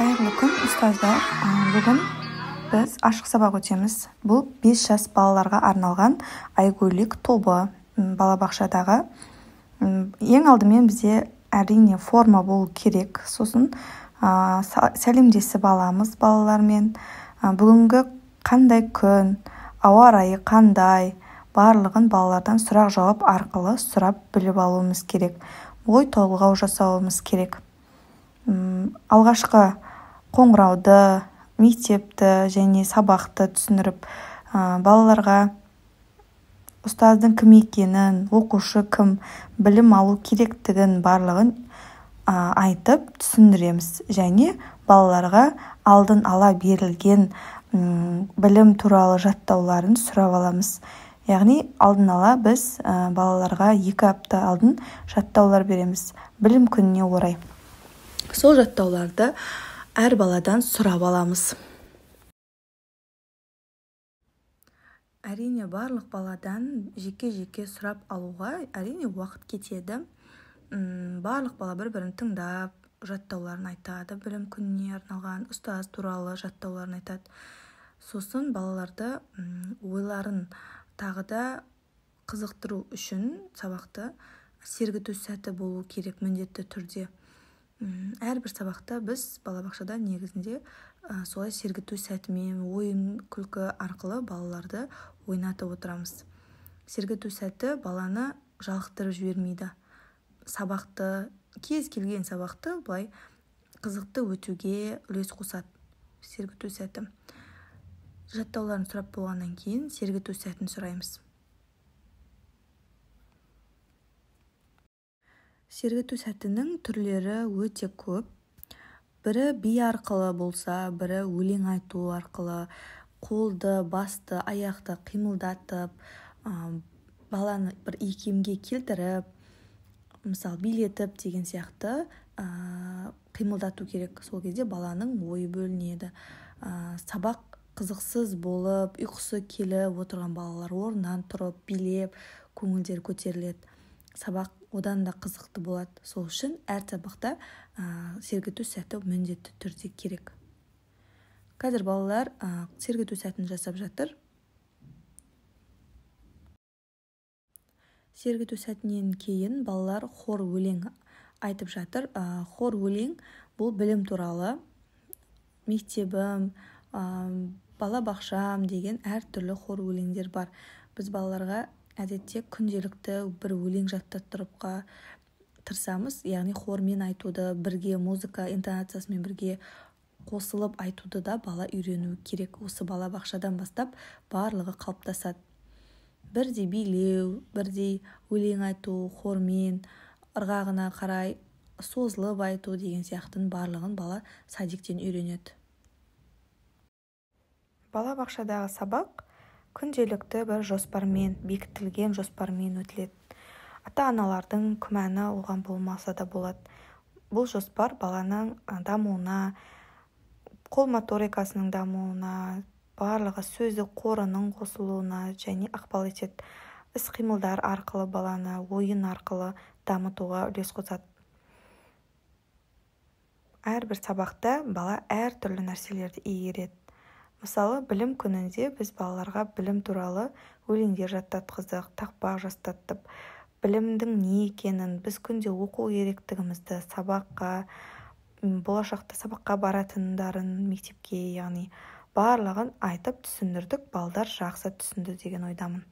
қайырлы күн ұстаздар бүгін біз ашық сабақ өтеміз бұл 5 жас балаларға арналған айгөлік тобы балабақшадағы ең алдымен бізде әрине форма болу керек сосын ә, сәлемдесіп аламыз балалармен ә, бүгінгі қандай күн ауа райы қандай барлығын балалардан сұрақ жауап арқылы сұрап біліп алуымыз керек ой толғау жасауымыз керек алғашқы қоңырауды мектепті және сабақты түсіндіріп балаларға ұстаздың кім екенін оқушы кім білім алу керектігін барлығын айтып түсіндіреміз және балаларға алдын ала берілген білім туралы жаттауларын сұрап аламыз яғни алдын ала біз балаларға екі апта алдын жаттаулар береміз білім күніне орай сол жаттауларды әр баладан сұрап аламыз әрине барлық баладан жеке жеке сұрап алуға әрине уақыт кетеді барлық бала бір бірін тыңдап жаттауларын айтады білім күніне арналған ұстаз туралы жаттауларын айтады сосын балаларды ойларын тағы да қызықтыру үшін сабақты сергіту сәті болу керек міндетті түрде әрбір сабақта біз балабақшада негізінде солай сергіту сәтімен ойын күлкі арқылы балаларды ойнатып отырамыз сергіту сәті баланы жалықтырып жібермейді сабақты кез келген сабақты былай қызықты өтуге үлес қосады сергіту сәті жаттауларын сұрап болғаннан кейін сергіту сәтін сұраймыз сергіту сәтінің түрлері өте көп бірі би арқылы болса бірі өлең айту арқылы қолды басты аяқты қимылдатып баланы бір икемге келтіріп мысалы билетіп деген сияқты ә, қимылдату керек сол кезде баланың ойы бөлінеді сабақ қызықсыз болып ұйқысы келіп отырған балалар орнынан тұрып билеп көңілдері көтеріледі сабақ одан да қызықты болады сол үшін әр сабақта ә, сергіту сәті міндетті түрде керек қазір балалар ә, сергіту сәтін жасап жатыр сергіту сәтінен кейін балалар хор өлең айтып жатыр ә, хор өлең бұл білім туралы мектебім ә, бала бақшам деген әртүрлі хор өлеңдер бар біз балаларға әдетте күнделікті бір өлең тұрыпқа тырысамыз яғни хормен айтуды бірге музыка интонациясымен бірге қосылып айтуды да бала үйрену керек осы бала бақшадан бастап барлығы қалыптасады бірде билеу бірдей өлең айту хормен ырғағына қарай созылып айту деген сияқтының барлығын бала садиктен үйренеді балабақшадағы сабақ күнделікті бір жоспармен бекітілген жоспармен өтіледі ата-аналардың күмәні оған болмаса да болады бұл жоспар баланың дамуына қол моторикасының дамуына барлығы сөздік қорының қосылуына және ықпал етеді іс-қимылдар арқылы баланы ойын арқылы дамытуға үлес қосады әрбір сабақта бала әр түрлі нәрселерді игереді мысалы білім күнінде біз балаларға білім туралы өлеңдер жаттатқыздық тақпақ жаттаттып білімдің не екенін біз күнде оқу керектігімізді сабаққа болашақта сабаққа баратындарын мектепке яғни барлығын айтып түсіндірдік балдар жақсы түсінді деген ойдамын